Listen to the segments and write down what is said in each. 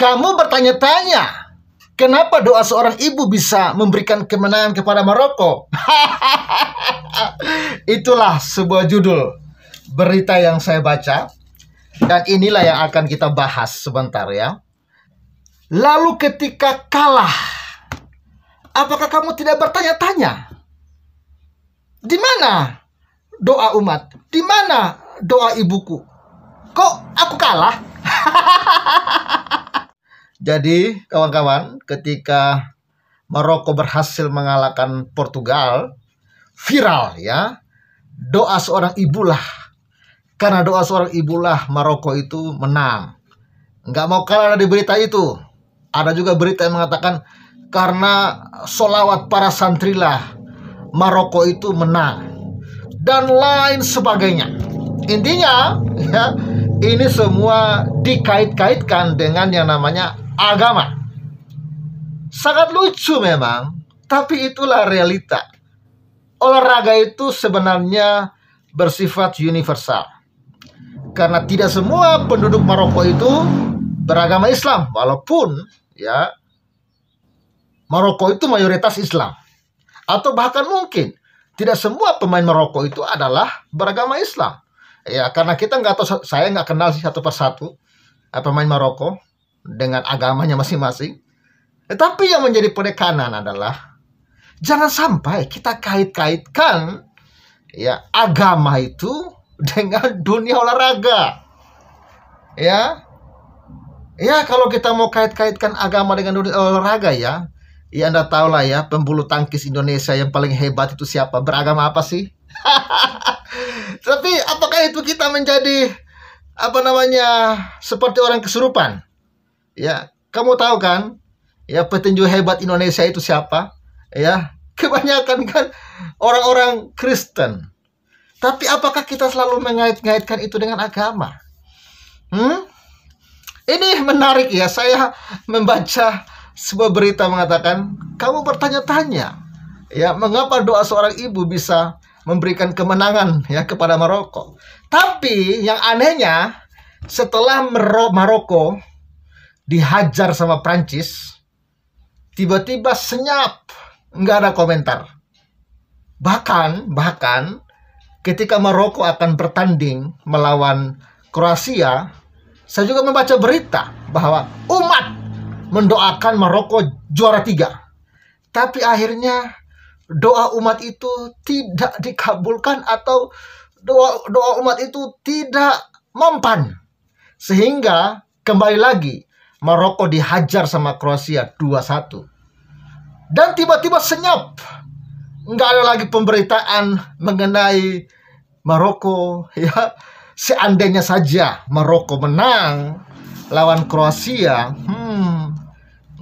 Kamu bertanya-tanya, kenapa doa seorang ibu bisa memberikan kemenangan kepada Maroko? Itulah sebuah judul berita yang saya baca. Dan inilah yang akan kita bahas sebentar ya. Lalu ketika kalah, apakah kamu tidak bertanya-tanya? Di mana doa umat? Di mana doa ibuku? Kok aku kalah? Jadi kawan-kawan ketika Maroko berhasil mengalahkan Portugal viral ya doa seorang ibulah karena doa seorang ibulah Maroko itu menang nggak mau kalah dari berita itu ada juga berita yang mengatakan karena solawat para santrilah Maroko itu menang dan lain sebagainya intinya ya ini semua dikait-kaitkan dengan yang namanya agama. Sangat lucu memang, tapi itulah realita. Olahraga itu sebenarnya bersifat universal. Karena tidak semua penduduk Maroko itu beragama Islam, walaupun ya Maroko itu mayoritas Islam. Atau bahkan mungkin tidak semua pemain Maroko itu adalah beragama Islam. Ya, karena kita nggak tahu, saya nggak kenal sih satu persatu eh, pemain Maroko dengan agamanya masing-masing. Tetapi yang menjadi penekanan adalah jangan sampai kita kait-kaitkan ya agama itu dengan dunia olahraga. Ya. Ya, kalau kita mau kait-kaitkan agama dengan dunia olahraga ya, ya Anda tahulah ya, pembulu tangkis Indonesia yang paling hebat itu siapa? Beragama apa sih? Tapi apakah itu kita menjadi apa namanya? Seperti orang kesurupan? Ya, kamu tahu kan? Ya, petinju hebat Indonesia itu siapa? Ya, kebanyakan kan orang-orang Kristen. Tapi apakah kita selalu mengait-ngaitkan itu dengan agama? Hmm? Ini menarik ya. Saya membaca sebuah berita mengatakan, kamu bertanya-tanya, ya mengapa doa seorang ibu bisa memberikan kemenangan ya kepada Maroko. Tapi yang anehnya setelah Maroko dihajar sama Prancis, tiba-tiba senyap, nggak ada komentar. Bahkan, bahkan ketika Maroko akan bertanding melawan Kroasia, saya juga membaca berita bahwa umat mendoakan Maroko juara tiga. Tapi akhirnya doa umat itu tidak dikabulkan atau doa doa umat itu tidak mempan. Sehingga kembali lagi Maroko dihajar sama Kroasia 2-1. Dan tiba-tiba senyap. Nggak ada lagi pemberitaan mengenai Maroko ya. Seandainya saja Maroko menang lawan Kroasia, hmm,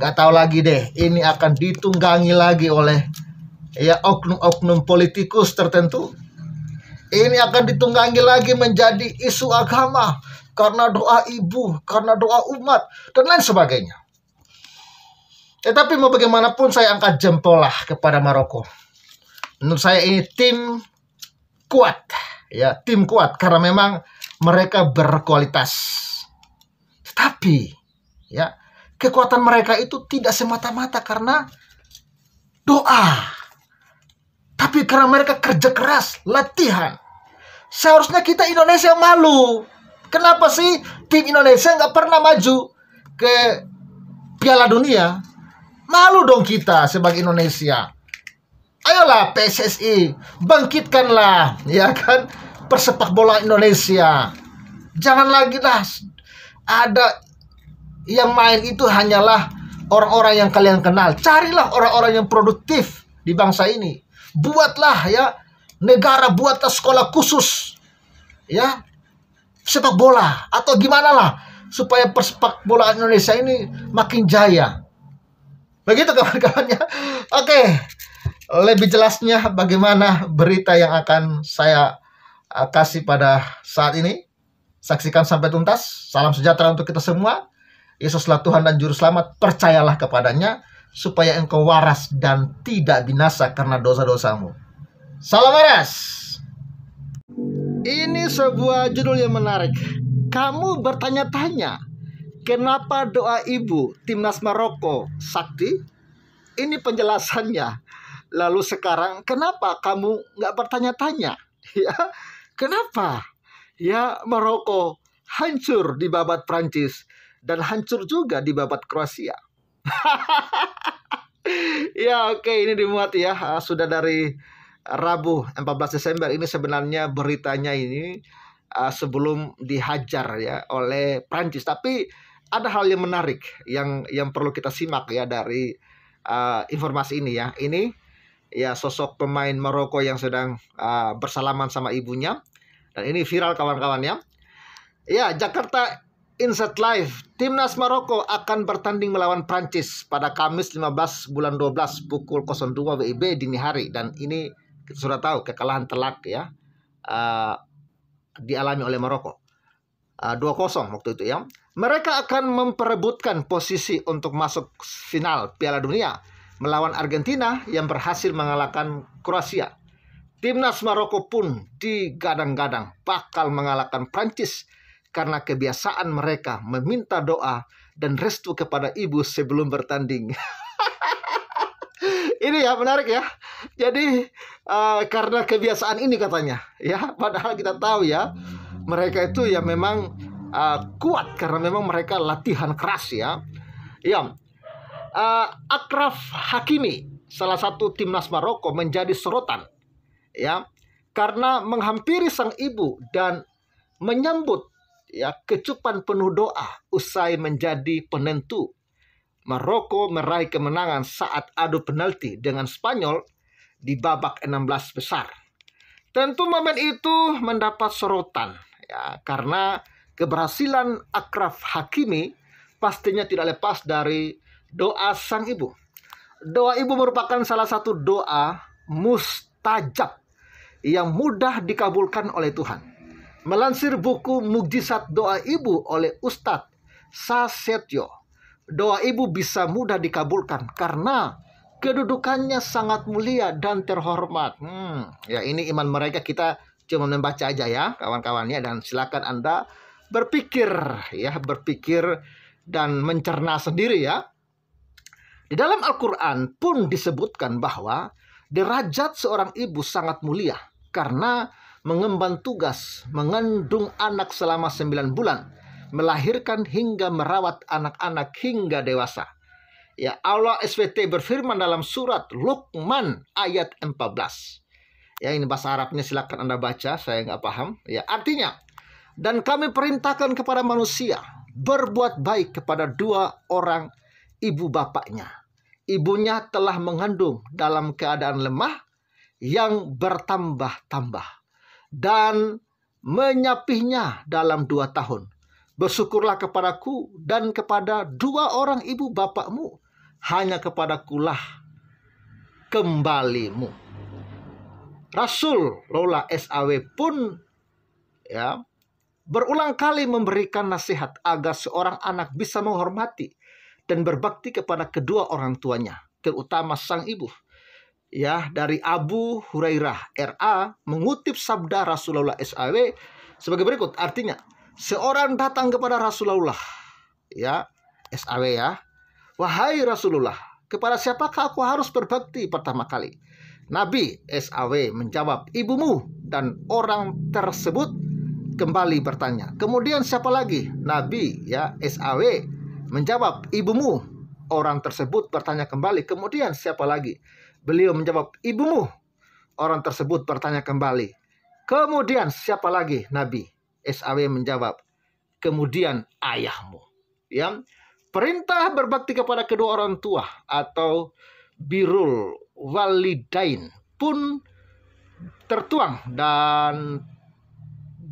nggak tahu lagi deh. Ini akan ditunggangi lagi oleh ya oknum-oknum politikus tertentu. Ini akan ditunggangi lagi menjadi isu agama karena doa ibu, karena doa umat, dan lain sebagainya. Tetapi eh, mau bagaimanapun saya angkat jempol lah kepada Maroko. Menurut saya ini tim kuat, ya tim kuat karena memang mereka berkualitas. Tetapi ya kekuatan mereka itu tidak semata-mata karena doa, tapi karena mereka kerja keras, latihan. Seharusnya kita Indonesia malu Kenapa sih tim Indonesia nggak pernah maju ke Piala Dunia? Malu dong kita sebagai Indonesia. Ayolah PSSI, bangkitkanlah ya kan persepak bola Indonesia. Jangan lagi lah ada yang main itu hanyalah orang-orang yang kalian kenal. Carilah orang-orang yang produktif di bangsa ini. Buatlah ya negara buatlah sekolah khusus ya sepak bola atau gimana lah supaya persepak bola Indonesia ini makin jaya. Begitu kawan-kawannya. Oke. Lebih jelasnya bagaimana berita yang akan saya eh, kasih pada saat ini. Saksikan sampai tuntas. Salam sejahtera untuk kita semua. Yesuslah Tuhan dan Juru Selamat. Percayalah kepadanya supaya engkau waras dan tidak binasa karena dosa-dosamu. Salam waras! sebuah judul yang menarik. Kamu bertanya-tanya, kenapa doa ibu timnas Maroko sakti? Ini penjelasannya. Lalu sekarang, kenapa kamu nggak bertanya-tanya? Ya, kenapa? Ya, Maroko hancur di babat Prancis dan hancur juga di babat Kroasia. ya, oke, ini dimuat ya. Ah, sudah dari Rabu 14 Desember ini sebenarnya beritanya ini uh, sebelum dihajar ya oleh Prancis. Tapi ada hal yang menarik yang yang perlu kita simak ya dari uh, informasi ini ya. Ini ya sosok pemain Maroko yang sedang uh, bersalaman sama ibunya dan ini viral kawan-kawannya. Ya, Jakarta Insert Live, Timnas Maroko akan bertanding melawan Prancis pada Kamis 15 bulan 12 pukul 02 WIB dini hari dan ini sudah tahu kekalahan telak ya uh, dialami oleh Maroko. Uh, kosong waktu itu ya. Mereka akan memperebutkan posisi untuk masuk final Piala Dunia melawan Argentina yang berhasil mengalahkan Kroasia. Timnas Maroko pun digadang-gadang bakal mengalahkan Prancis karena kebiasaan mereka meminta doa dan restu kepada ibu sebelum bertanding. ini ya menarik ya. Jadi uh, karena kebiasaan ini katanya, ya padahal kita tahu ya mereka itu ya memang uh, kuat karena memang mereka latihan keras ya. Ya, uh, Akraf Hakimi salah satu timnas Maroko menjadi sorotan ya karena menghampiri sang ibu dan menyambut ya kecupan penuh doa usai menjadi penentu Maroko meraih kemenangan saat adu penalti dengan Spanyol di babak 16 besar. Tentu momen itu mendapat sorotan ya, karena keberhasilan Akraf Hakimi pastinya tidak lepas dari doa sang ibu. Doa ibu merupakan salah satu doa mustajab yang mudah dikabulkan oleh Tuhan. Melansir buku Mukjizat Doa Ibu oleh Ustadz Sasetyo, doa ibu bisa mudah dikabulkan karena kedudukannya sangat mulia dan terhormat. Hmm, ya ini iman mereka kita cuma membaca aja ya kawan-kawannya dan silakan Anda berpikir ya, berpikir dan mencerna sendiri ya. Di dalam Al-Qur'an pun disebutkan bahwa derajat seorang ibu sangat mulia karena mengemban tugas mengandung anak selama sembilan bulan melahirkan hingga merawat anak-anak hingga dewasa. Ya, Allah SWT berfirman dalam surat Luqman ayat 14. Ya, ini bahasa Arabnya silakan Anda baca, saya nggak paham. Ya, artinya dan kami perintahkan kepada manusia berbuat baik kepada dua orang ibu bapaknya. Ibunya telah mengandung dalam keadaan lemah yang bertambah-tambah dan menyapihnya dalam dua tahun Bersyukurlah kepadaku dan kepada dua orang ibu bapakmu. Hanya kepadakulah kembalimu. Rasul Lola SAW pun ya berulang kali memberikan nasihat agar seorang anak bisa menghormati dan berbakti kepada kedua orang tuanya, terutama sang ibu. Ya, dari Abu Hurairah RA mengutip sabda Rasulullah SAW sebagai berikut artinya seorang datang kepada Rasulullah ya SAW ya wahai Rasulullah kepada siapakah aku harus berbakti pertama kali Nabi SAW menjawab ibumu dan orang tersebut kembali bertanya kemudian siapa lagi Nabi ya SAW menjawab ibumu orang tersebut bertanya kembali kemudian siapa lagi beliau menjawab ibumu orang tersebut bertanya kembali kemudian siapa lagi Nabi SAW menjawab, kemudian ayahmu. Ya, perintah berbakti kepada kedua orang tua atau birul walidain pun tertuang dan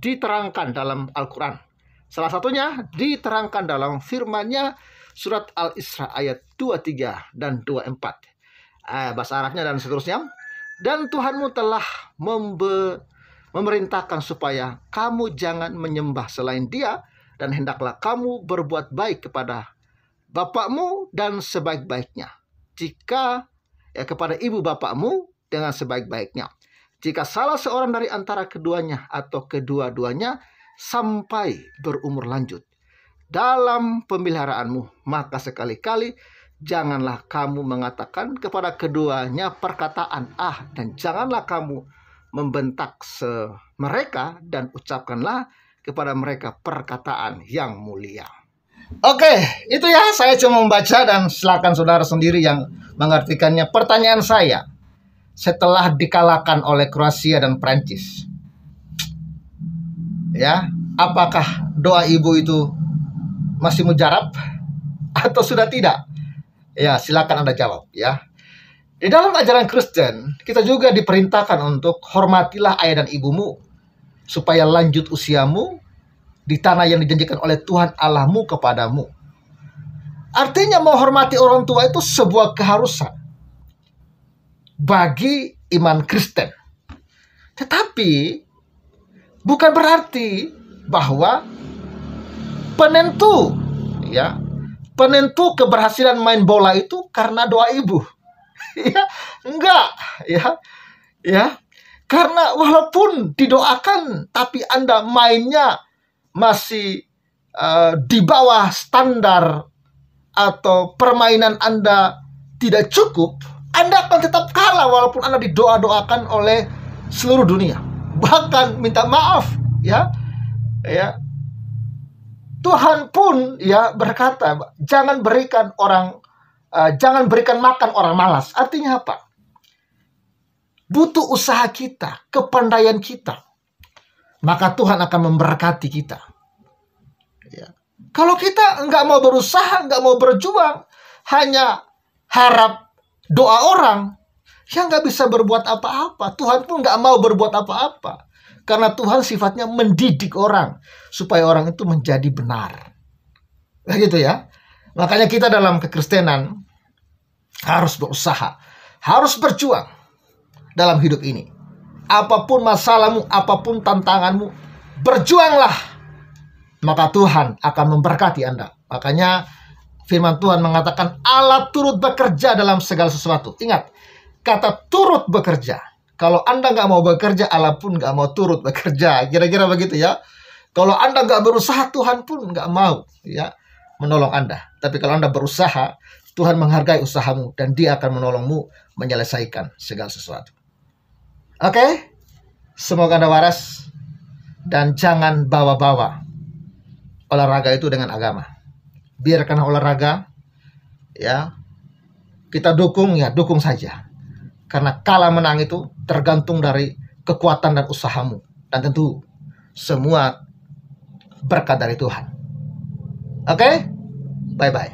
diterangkan dalam Al-Quran. Salah satunya diterangkan dalam firmannya surat Al-Isra ayat 23 dan 24. Eh, bahasa Arabnya dan seterusnya. Dan Tuhanmu telah membe memerintahkan supaya kamu jangan menyembah selain dia dan hendaklah kamu berbuat baik kepada bapakmu dan sebaik-baiknya. Jika ya kepada ibu bapakmu dengan sebaik-baiknya. Jika salah seorang dari antara keduanya atau kedua-duanya sampai berumur lanjut dalam pemeliharaanmu, maka sekali-kali janganlah kamu mengatakan kepada keduanya perkataan ah dan janganlah kamu membentak mereka dan ucapkanlah kepada mereka perkataan yang mulia. Oke, okay, itu ya saya cuma membaca dan silakan saudara sendiri yang mengartikannya. Pertanyaan saya, setelah dikalahkan oleh Kroasia dan Prancis, ya, apakah doa ibu itu masih mujarab atau sudah tidak? Ya, silakan Anda jawab ya. Di dalam ajaran Kristen, kita juga diperintahkan untuk hormatilah ayah dan ibumu, supaya lanjut usiamu di tanah yang dijanjikan oleh Tuhan Allahmu kepadamu. Artinya menghormati orang tua itu sebuah keharusan bagi iman Kristen. Tetapi bukan berarti bahwa penentu ya penentu keberhasilan main bola itu karena doa ibu ya enggak ya ya karena walaupun didoakan tapi Anda mainnya masih uh, di bawah standar atau permainan Anda tidak cukup, Anda akan tetap kalah walaupun Anda didoa-doakan oleh seluruh dunia. Bahkan minta maaf ya. Ya. Tuhan pun ya berkata, jangan berikan orang Eh, jangan berikan makan orang malas. Artinya apa? Butuh usaha kita, kepandaian kita. Maka Tuhan akan memberkati kita. Ya. Kalau kita nggak mau berusaha, nggak mau berjuang, hanya harap doa orang, ya nggak bisa berbuat apa-apa. Tuhan pun nggak mau berbuat apa-apa. Karena Tuhan sifatnya mendidik orang supaya orang itu menjadi benar. Nah, gitu ya. Makanya kita dalam kekristenan harus berusaha, harus berjuang dalam hidup ini. Apapun masalahmu, apapun tantanganmu, berjuanglah. Maka Tuhan akan memberkati Anda. Makanya firman Tuhan mengatakan Allah turut bekerja dalam segala sesuatu. Ingat, kata turut bekerja. Kalau Anda nggak mau bekerja, Allah pun nggak mau turut bekerja. Kira-kira begitu ya. Kalau Anda nggak berusaha, Tuhan pun nggak mau. Ya, menolong Anda. Tapi kalau Anda berusaha, Tuhan menghargai usahamu dan dia akan menolongmu menyelesaikan segala sesuatu. Oke? Okay? Semoga Anda waras dan jangan bawa-bawa olahraga itu dengan agama. Biarkan olahraga ya. Kita dukung ya, dukung saja. Karena kalah menang itu tergantung dari kekuatan dan usahamu. Dan tentu semua berkat dari Tuhan. Oke? Okay? 拜拜。